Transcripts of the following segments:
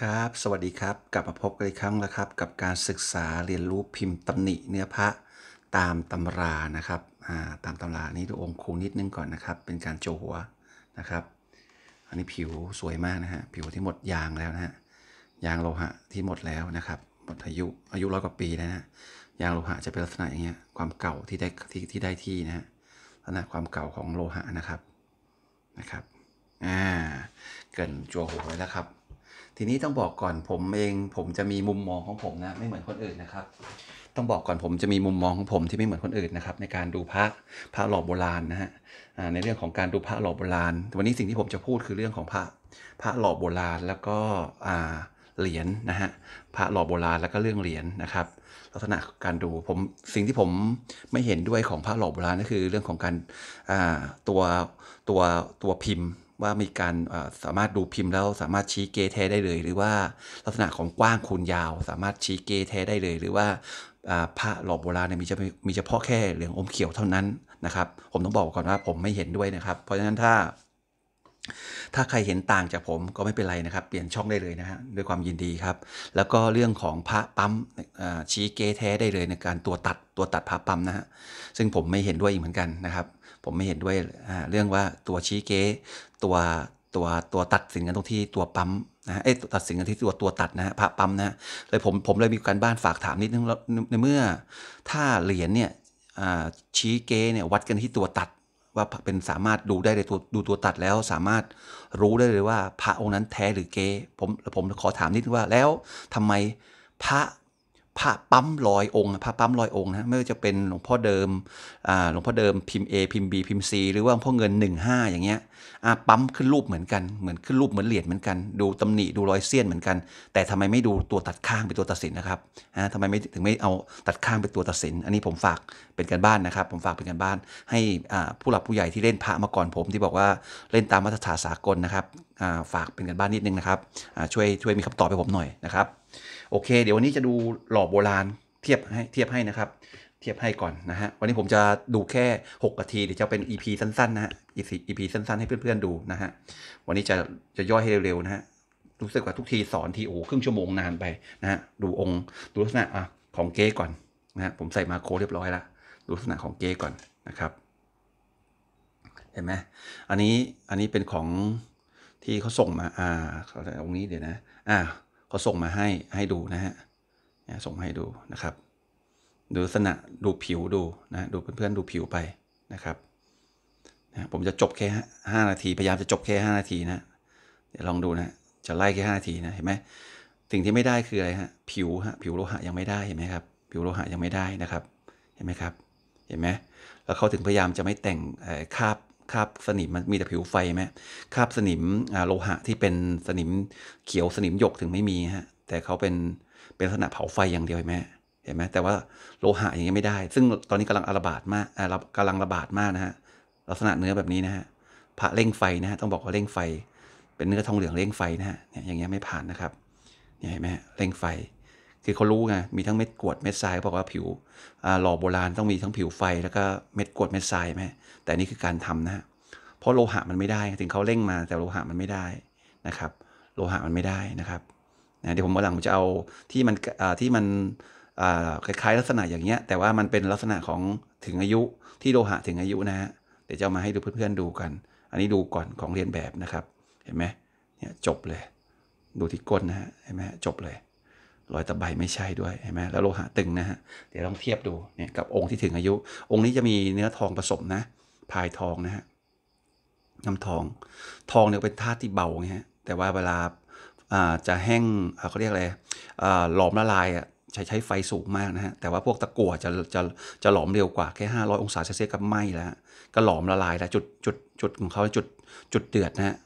ครับสวัสดีครับกลับมาพบกันอีกครั้งแล้วครับ กับการศึกษาเรียนรู้พิมพ์ตำหนิเนื้อพระตามตำรานะครับาตามตำรานี้ดูองค์ครูนิดนึงก่อนนะครับ เป็นการโจหัวนะครับ อันนี้ผิวสวยมากนะฮะผิวที่หมดยางแล้วนะฮะยางโลหะที่หมดแล้วนะครับหมดอายุอายุร้อยกว่าปีแล้วนะยางโลหะจะเป็นลักษณะอย่างเงี้ยความเก่าที่ได้ที่ที่ได้ที่นะฮะลักษณะความเก่าของโลหะนะครับนะครับอ่าเกินจัวหัวไว้แล้วครับทีนี้ต้องบอกก่อนผมเองผมจะมีมุมมองของผมนะไม่เหมือนคนอื่นนะครับต้องบอกก่อนผมจะมีมุมมองของผมที่ไม่เหมือนคนอื่นนะครับในการดูพระพระหล่อโบราณนะฮะในเรื่องของการดูพระหล่อโบราณ วันนี้สิ่งที่ผมจะพูดคือเรื่องของพระพระหล่อโบราณแล้วก็เหรียญนนะฮะพระหล่อโบราณแล้วก็เรื่องเหรียญนนะครับลักษณะการดูผมสิ่งที่ผมไม่เห็นด้วยของพระหล่อโบราณก็คือเรื่องของการตัวตัวตัวพิมพ์ว่ามีการสามารถดูพิมพ์แล้วสามารถชี้เกแท้ได้เลย หรือว่าลักษณะของกว้างคูณยาว สามารถชี้เกแท้ได้เลย หรือว่าพระหลออโบราณเนี่ยมีจะมีเฉพาะแค่เหลืองอมเขียวเท่านั้นนะครับ ผมต้องบอกก่อนว่าผมไม่เห็นด้วยนะครับ เพราะฉะนั้นถ้าถ้าใครเห็นต่างจากผมก็ไม่เป็นไรนะครับ เปลี่ยนช่องได้เลยนะฮะด้วยความยินดีครับ แล้วก็เรื่องของพระปั๊มชี้เกแท้ได้เลยในการตัวตัดตัวตัดพระปั๊มนะฮะซึ่งผมไม่เห็นด้วยอีกเหมือนกันนะครับผมไม่เห็นด้วยเรื่องว่าตัวชี้เกตัวตัวตัวตัดสินกันตรงที่ตัวปั๊มนะเอ๊ะตัดสินกันที่ตัวตัวตัดนะฮะพระปั๊มนะเลยผมผมเลยมีการบ้านฝากถามนิดนึงในเมื่อ ถ้าเหรียญเนี่ยชี้เกเนี่ยวัดกันที่ตัวตัดว่าเป็นสามารถดูได้ในตัวดูตัวตัดแล้ว สามารถรู้ได้เลยว่า พระองค์นั้นแท้ หรือเก๊ผม ผมขอถามนิดว่าแล้วทำไมพระพระปั๊มลอยองค์พระปั๊มลอยองค์นะไม่ว่าจะเป็นหลวงพ่อเดิมหลวงพ่อเดิมพิมพ์ A พิมพ์ B พิมพ์ C หรือว่าหลวงพ่อเงิน 15 อย่างเงี้ยปั๊มขึ้นรูปเหมือนกันเหมือนขึ้นรูปเหมือนเหรียญเหมือนกันดูตำหนิดูรอยเสี้ยนเหมือนกัน แต่ทำไมไม่ดูตัวตัดข้างเป็นตัวตัดสินนะครับะทำไมไม่ถึงไม่เอาตัดข้างเป็นตัวตัดสิน อันนี้ผมฝากเป็นกันบ้านนะครับ ผมฝากเป็นกันบ้าน ให้ผู้หลักผู้ใหญ่ที่เล่นพระมาก่อนผมที่บอกว่าเล่นตามมาตรฐานสากลนะครับฝากเป็นกันบ้านนิดนึงนะครับช่วยช่วยมีคำตอบให้ผมหน่อยนะครับโอเค เดี๋ยววันนี้จะดูหล่อโบราณเทียบให้เทียบให้นะครับ เทียบให้ก่อนนะฮะวันนี้ผมจะดูแค่6นาทีเดี๋ยวจะเป็น EP สั้นๆนะฮะ EP สั้นๆให้เพื่อนๆดูนะฮะวันนี้จะจะย่อยให้เร็วๆนะฮะรู้สึกว่าทุกทีสอนทีโอครึ่งชั่วโมงนานไปนะฮะดูองค์ดูลักษณะอ่ะของเก๊ก่อนนะฮะผมใส่มาโคเรียบร้อยละดูลักษณะของเก๊ก่อนนะครับ เห็นไหมอันนี้อันนี้เป็นของที่เขาส่งมาอ่าตรงนี้เดี๋ยวนะอ่าเขาส่งมาให้ให้ดูนะฮะเนี่ยส่งให้ดูนะครับดูลักษณะดูผิวดูนะดูเพื่อนๆดูผิวไปนะครับนะผมจะจบแค่5นาทีพยายามจะจบแค่5นาทีนะเดี๋ยวลองดูนะจะไล่แค่5นาทีนะเห็นไหมสิ่งที่ไม่ได้คืออะไรฮะผิวฮะผิวโลหะยังไม่ได้เห็นไหมครับ ผิวโลหะยังไม่ได้นะครับเห็นไหมครับ เห็นไหมแล้วเขาถึงพยายามจะไม่แต่งคาบคราบสนิมมันมีแต่ผิวไฟไหมคราบสนิมโลหะที่เป็นสนิมเขียวสนิมหยกถึงไม่มีฮะ แต่เขาเป็นเป็นลักษณะเผาไฟอย่างเดียวไหมเห็นไหมแต่ว่าโลหะอย่างนี้ไม่ได้ ซึ่งตอนนี้กำลังระบาดมากกำลังระบาดมากนะฮะ ลักษณะเนื้อแบบนี้นะฮะ พระเร่งไฟนะฮะต้องบอกว่าเร่งไฟ เป็นเนื้อทองเหลืองเร่งไฟนะฮะอย่างเงี้ยไม่ผ่านนะครับเนี่ยเห็นไหมเร่งไฟคือเขารู้ไง มีทั้งเม็ดกวดเม็ดทรายบอกว่าผิวหล่อโบราณต้องมีทั้งผิวไฟแล้วก็เม็ดกวดเม็ดทรายไหมแต่นี่คือการทำนะเพราะโลหะมันไม่ได้ ถึงเขาเร่งมาแต่โลหะมันไม่ได้นะครับ โลหะมันไม่ได้นะครับ เดี๋ยวผมวันหลังผมจะเอาที่มันที่มันคล้ายๆ ลักษณะอย่างเงี้ยแต่ว่ามันเป็นลักษณะของถึงอายุที่โลหะถึงอายุนะฮะ เดี๋ยวจะมาให้ดูเพื่อนๆดูกัน อันนี้ดูก่อนของเรียนแบบนะครับ เห็นไหมเนี่ยจบเลย ดูที่ก้นนะฮะ เห็นไหมจบเลยรอยตะไบไม่ใช่ด้วยเห็นไหมแล้วโลหะตึงนะฮะ เดี๋ยวลองเทียบดูเนี่ยกับองค์ที่ถึงอายุ องค์นี้จะมีเนื้อทองผสมนะพายทองนะฮะน้ำทอง ทองเนี่ยเป็นธาตุที่เบาไงฮะแต่ว่าเวลาจะแห้งเขาเรียกอะไรหลอมละลายอ่ะใช้ใช้ไฟสูงมากนะฮะ แต่ว่าพวกตะกั่วจะจะจะหลอมเร็วกว่าแค่ 500 องศาเซลเซียสก็ไหม้แล้วก็หลอมละลายแล้วจุดจุดจุดของเขาจุดจุดเดือดนะฮะ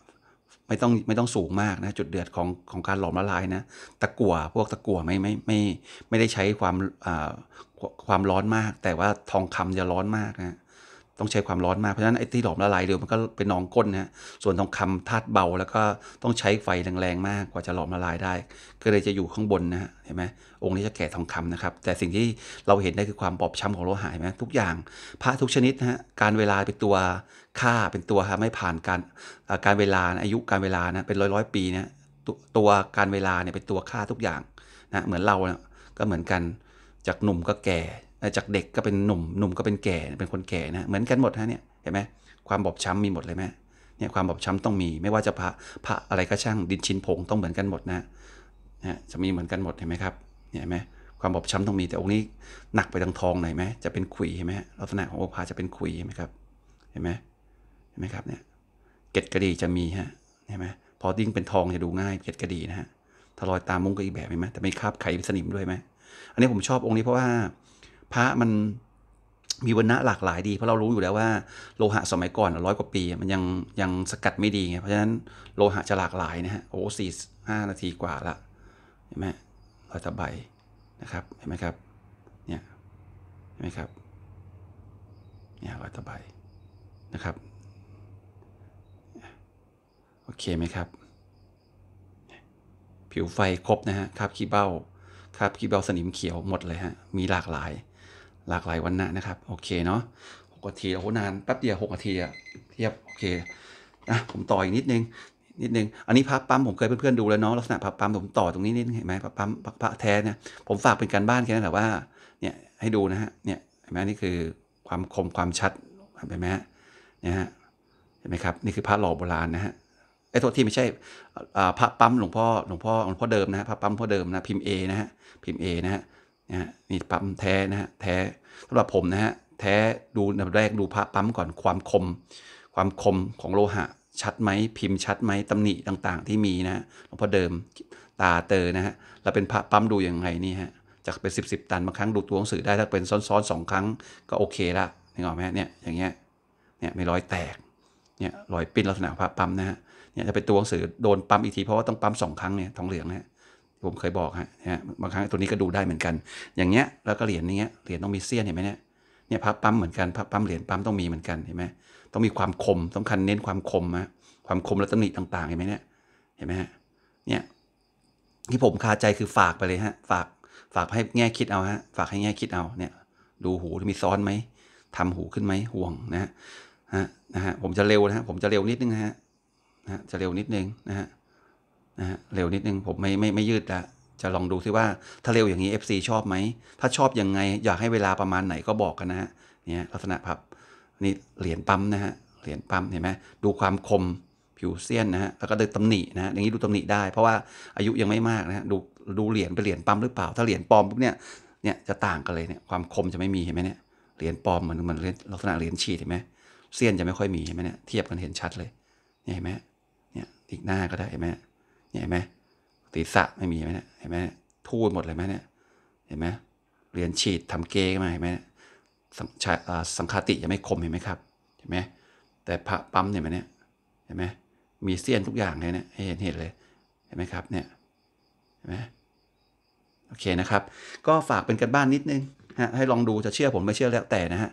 ไม่ต้องไม่ต้องสูงมากนะจุดเดือดของของการหลอมละลายนะ ตะกั่วพวกตะกั่วไม่ไม่ไม่ไม่ได้ใช้ความความร้อนมาก แต่ว่าทองคำจะร้อนมากนะต้องใช้ความร้อนมาก เพราะฉะนั้นไอ้ที่หลอมละลายเร็วมันก็เป็นนองก้นนะส่วนทองคำธาตุเบาแล้วก็ต้องใช้ไฟแรงๆมากกว่าจะหลอมละลายได้ ก็เลยจะอยู่ข้างบนนะฮะเห็นไหมองค์นี้จะแก่ทองคำนะครับ แต่สิ่งที่เราเห็นได้คือความบอบช้ำของโลหะไหมทุกอย่างพระทุกชนิดนะฮะการเวลาเป็นตัวค่าเป็นตัวฮะไม่ผ่านการการเวลาอายุการเวลานะเป็นร้อยร้อยปีนะตัวการเวลาเนี่ยเป็นตัวค่าทุกอย่างนะเหมือนเรานะก็เหมือนกันจากหนุ่มก็แก่จากเด็กก็เป็นหนุ่ม หนุ่มก็เป็นแก่ เป็นคนแก่นะ เหมือนกันหมดฮะเนี่ย เห็นไหมความบอบช้ำมีหมดเลยไหมเนี่ยความบอบช้ำต้องมี ไม่ว่าจะพระ พระอะไรก็ช่าง ดินชินผงต้องเหมือนกันหมดนะนะจะมีเหมือนกันหมด เห็นไหมครับเห็นไหมความบอบช้ำต้องมี แต่องค์นี้หนักไปทางทองหน่อยไหม จะเป็นขุยเห็นไหมลักษณะขององค์พระจะเป็นขุยเห็นไหมครับ เห็นไหม เห็นไหมครับเนี่ย เกตกระดีจะมีฮะ เห็นไหมพอดิ้งเป็นทองจะดูง่าย เกตกระดีนะฮะถ้าลอยตามมุ้งก็อีกแบบเห็นไหมแต่ไม่คาบไข่สนิมด้วยไหมอันนี้ผมชอบองค์นี้เพราะว่าพระมันมีวรรณะหลากหลายดี เพราะเรารู้อยู่แล้วว่าโลหะสมัยก่อนร้อยกว่าปีมันยังยังสกัดไม่ดีไงเพราะฉะนั้นโลหะจะหลากหลายนะฮะโอ้สี่ห้านาทีกว่าละเห็นไหมร้อยตะใบนะครับเห็นไหมครับเนี่ยเห็นไหมครับเนี่ยร้อยตะใบนะครับโอเคไหมครับ ผิวไฟครบนะฮะคาบขี้เบ้าคาบขี้เบ้าสนิมเขียวหมดเลยฮะมีหลากหลายหลากหลายวันนะนะครับโอเคเนาะหกนาทีโอ้โหนานแป๊บเดียวหกนาทีอะเทียบโอเคนะผมต่ออีกนิดนึงนิดนึงอันนี้พับปั๊มผมเคยเพื่อนๆดูแล้วเนาะลักษณะพับปั๊มผมต่อตรงนี้นิดเห็นไหมพับปั๊มพระแท้นะผมฝากเป็นการบ้านแค่นั้นแต่ว่าเนี่ยให้ดูนะฮะเนี่ยเห็นไหมนี่คือความคมความชัดเห็นไหมฮะเนี่ยฮะเห็นไหมครับนี่คือพระหล่อโบราณนะฮะไอ้ตัวที่ไม่ใช่พระปั๊มหลวงพ่อหลวงพ่อหลวงพ่อเดิมนะฮะพระปั๊มพ่อเดิมนะพิมพ์เอนะฮะพิมพ์เอนะฮะนะฮะนี่ปั๊มแท้นะฮะแท้สำหรับ ผมนะฮะแท้ดูแบนบแรกดูพระปั๊มก่อนความคม ความคมของโลหะ ชัดไหมพิมพ์ชัดไหมตำหนิต่างๆที่มีนะหลวงพ่อเดิมตาเตอนะฮะเราเป็นพระปั๊มดูยังไงนี่ ฮะจากเป็นสิบสิบตันบางครั้งดูตัวหนังสือได้ ถ้าเป็นซ้อนๆสองครั้งก็โอเคละนึกออกไหมเนี่ยอย่างเงี้ยเนี่ยไม่ร้อยแตกเนี่ยรอยปิ้นลักษณะพระปั๊มนะฮะเนี่ยจะเป็นตัวหนังสือโดนปั๊มอีกทีเพราะว่าต้องปั๊มสองครั้งเนี่ยทองเหลืองนะฮะผมเคยบอกฮะ บางครั้งตัวนี้ก็ดูได้เหมือนกัน อย่างเงี้ย แล้วก็เหรียญนี้เงี้ยเหรียญต้องมีเสี้ยนเห็นไหมเนี่ยเนี่ยพับปั๊มเหมือนกัน พับปั๊มเหรียญปั๊มต้องมีเหมือนกันเห็นไหมต้องมีความคมสำคัญเน้นความคมนะความคมและตำหนิต่างๆ เห็นไหมเนี่ยเห็นไหมฮะเนี่ยที่ผมคาใจคือฝากไปเลยฮะ ฝากฝากให้แง่คิดเอาฮะ ฝากให้แง่คิดเอา เนี่ยดูหูมีซ้อนไหมทำหูขึ้นไหมห่วงนะฮะนะฮะ ผมจะเร็วนะฮะผมจะเร็วนิดนึงนะฮะนะจะเร็วนิดนึงนะฮะนะฮะเร็วนิดนึงผมไม่ไม่ไม่ยืดละจะลองดูซิว่าถ้าเร็วอย่างนี้ FC ชอบไหมถ้าชอบยังไง อยากให้เวลาประมาณไหนก็บอกกันนะฮะเนี่ย ลักษณะพับนี่เหรียญปั๊มนะฮะเหรียญปั๊มเห็นไหมดูความคมผิวเซียนนะฮะแล้วก็ดูตำหนินะฮะอย่างนี้ดูตำหนิได้ เพราะว่าอายุยังไม่มากนะฮะดูดูเหรียญเป็นเหรียญปั๊มหรือเปล่า ถ้าเหรียญปลอมปุ๊บเนี่ยเนี่ยจะต่างกันเลยเนี่ยความคมจะไม่มีเห็นไหมเนี่ยเหรียญปลอมเหมือนเหมือนลักษณะเหรียญฉีดเห็นไหมเซียนจะไม่ค่อยมีเห็นไหมเนี่ยเทียบกันเห็นชัดเลยเนี่ยเห็นไหมเนี่ยอีกหน้าก็ได้เห็นไหมเห็นไหมศีรษะไม่มีไหมเนี่ยเห็นไหมทูดหมดเลยไหมเนี่ยเห็นไหมเรียนฉีดทำเกย์มาเห็นไหมสังชาสังคติยังไม่คมเห็นไหมครับ เห็นไหม แต่พระปั๊มเห็นไหมเนี่ย เห็นไหมมีเสี้ยนทุกอย่างเลยเนี่ยเห็นเห็นเลย เห็นไหมครับ เนี่ย เห็นไหมโอเคนะครับ ก็ฝากเป็นกันบ้านนิดนึงฮะให้ลองดูจะเชื่อผมไม่เชื่อแล้วแต่นะฮะ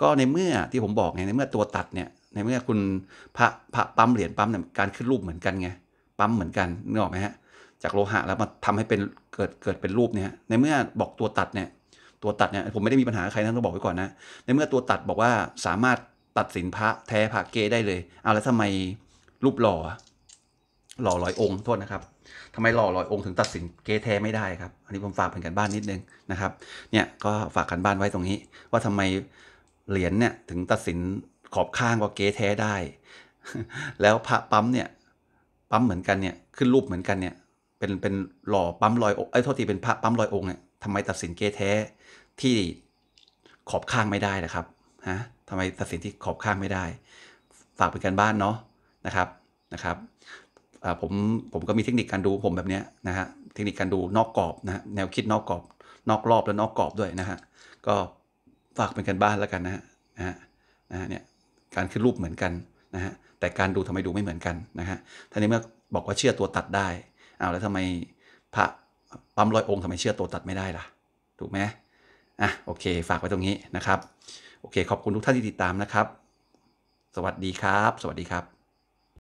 ก็ในเมื่อที่ผมบอกไงในเมื่อตัวตัดเนี่ย ในเมื่อคุณพระพระปั๊มเหรียญปั๊มเนี่ยการขึ้นรูปเหมือนกันไงปั๊ม เหมือนกันนึกออกไหมฮะจากโลหะแล้วมาทำให้เป็นเกิดเกิดเป็นรูปเนี่ย ในเมื่อบอกตัวตัดเนี่ย ตัวตัดเนี่ยผมไม่ได้มีปัญหาใครนะต้องบอกไว้ก่อนนะในเมื่อตัวตัดบอกว่าสามารถตัดสินพระแท้พระเกได้เลยเอาแล้วทำไมรูปหล่อหล่อร้อยองค์โทษนะครับทำไมหล่อร้อยองค์ถึงตัดสินเกแท้ไม่ได้ครับอันนี้ผมฝากเป็นกันบ้านนิดนึงนะครับ เนี่ยก็ฝากกันบ้านไว้ตรงนี้ ว่าทำไมเหรียญเนี่ยถึงตัดสินขอบข้างว่าเกแท้ได้ แล้วพระปั๊มเนี่ยปั๊มเหมือนกันเนี่ยขึ้นรูปเหมือนกันเนี่ย เป็นเป็นหล่อปั๊มลอยองไอ้โทษทีเป็นพระปั๊มลอยองเนี่ยทำไมตัดสินเกแท้ที่ขอบข้างไม่ได้นะครับฮะทำไมตัดสินที่ขอบข้างไม่ได้ ฝากเป็นการบ้านเนาะนะครับนะครับผมผมก็มีเทคนิคการดูผมแบบเนี้ยนะฮะเทคนิคการดูนอกกรอบนะ แนวคิดนอกกรอบนอกรอบและนอกกรอบด้วยนะฮะก็ฝากเป็นการบ้านแล้วกันนะฮะนะฮะเนี่ยการขึ้นรูปเหมือนกันนะฮะแต่การดูทำไมดูไม่เหมือนกันนะฮะท่านี้เมื่อบอกว่าเชื่อตัวตัดได้ เอาแล้วทำไมพระปั๊มร้อยองค์ทำไมเชื่อตัวตัดไม่ได้ล่ะ ถูกไหมอ่ะ โอเค ฝากไว้ตรงนี้นะครับ โอเค ขอบคุณทุกท่านที่ติดตามนะครับ สวัสดีครับ สวัสดีครับ